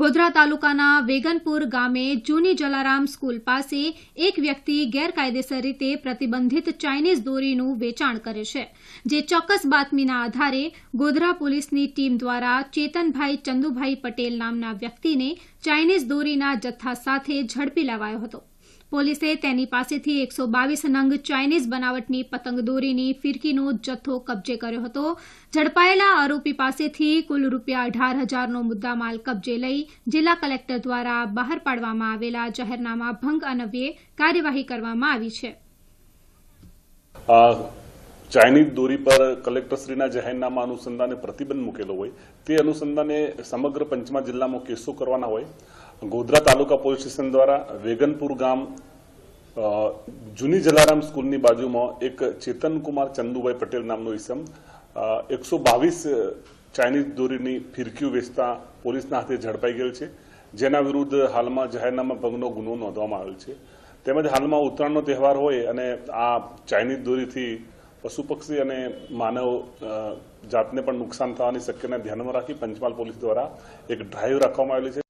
ગોધરા તાલુકાના વેગનપુર ગામે જૂની જલારામ સ્કૂલ પાસે એક વ્યક્તિ ગેરકાયદેસર રીતે પ્રતિબંધિત ચાઇનીઝ દોરીનું વેચાણ કરે છે જે ચોક્કસ બાતમીના આધારે ગોધરા પોલીસની ટીમ દ્વારા ચેતનભાઈ ચંદુભાઈ પટેલ નામના વ્યક્તિને ચાઇનીઝ દોરીના જથ્થા સાથે ઝડપી લેવાયો હતો પોલીસે તેની પાસેથી એકસો બાવીસ નંગ ચાઇનીઝ બનાવટની પતંગ દોરીની ફિરકીનો જથ્થો કબજે કર્યો હતો ઝડપાયેલા આરોપી પાસેથી કુલ રૂપિયા અઢાર હજારનો મુદ્દામાલ કબજે લઈ જિલ્લા કલેક્ટર દ્વારા બહાર પાડવામાં આવેલા જાહેરનામા ભંગ અનવ્યે કાર્યવાહી કરવામાં આવી છે ચાઇનીઝ દોરી પર કલેક્ટરશ્રીના જાહેરનામા અનુસંધાને પ્રતિબંધ મૂકેલો હોય તે અનુસંધાને સમગ્ર પંચમા જિલ્લામાં કેસો કરવાના હોય ગોધરા તાલુકા પોલીસ સ્ટેશન દ્વારા વેગનપુર ગામ જૂની જલારામ સ્કૂલની બાજુમાં એક ચેતનકુમાર ચંદુભાઈ પટેલ નામનો ઇસમ એકસો બાવીસ ચાઇનીઝ દોરીની ફિરકીઓ વેચતા પોલીસના હાથે ઝડપાઈ ગયેલ છે જેના વિરુદ્ધ હાલમાં જાહેરનામા ભંગનો ગુનો નોંધવામાં આવેલ છે તેમજ હાલમાં ઉત્તરાયણનો તહેવાર હોય અને આ ચાઇનીઝ દોરીથી પશુ પક્ષી અને માનવ જાતને પણ નુકસાન થવાની શક્યતા ધ્યાનમાં રાખી પંચમહાલ પોલીસ દ્વારા એક ડ્રાઈવ રાખવામાં આવેલી છે